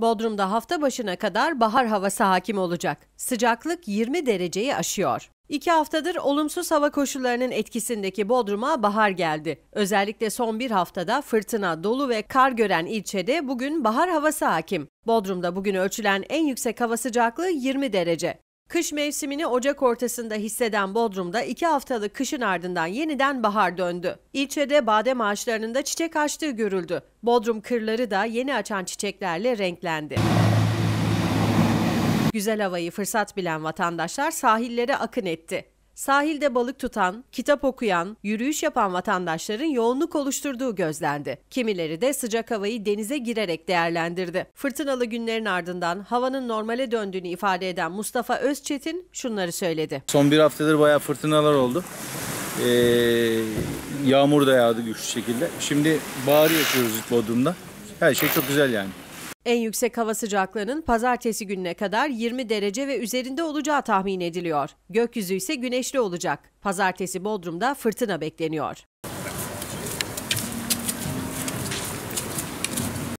Bodrum'da hafta başına kadar bahar havası hakim olacak. Sıcaklık 20 dereceyi aşıyor. İki haftadır olumsuz hava koşullarının etkisindeki Bodrum'a bahar geldi. Özellikle son bir haftada fırtına, dolu ve kar gören ilçede bugün bahar havası hakim. Bodrum'da bugün ölçülen en yüksek hava sıcaklığı 20 derece. Kış mevsimini Ocak ortasında hisseden Bodrum'da iki haftalık kışın ardından yeniden bahar döndü. İlçede badem ağaçlarının da çiçek açtığı görüldü. Bodrum kırları da yeni açan çiçeklerle renklendi. Güzel havayı fırsat bilen vatandaşlar sahillere akın etti. Sahilde balık tutan, kitap okuyan, yürüyüş yapan vatandaşların yoğunluk oluşturduğu gözlendi. Kimileri de sıcak havayı denize girerek değerlendirdi. Fırtınalı günlerin ardından havanın normale döndüğünü ifade eden Mustafa Özçetin şunları söyledi. Son bir haftadır bayağı fırtınalar oldu. Ee, yağmur da yağdı güçlü şekilde. Şimdi bahar yaşıyoruz Bodrum'da. Her şey çok güzel yani. En yüksek hava sıcaklığının pazartesi gününe kadar 20 derece ve üzerinde olacağı tahmin ediliyor. Gökyüzü ise güneşli olacak. Pazartesi Bodrum'da fırtına bekleniyor.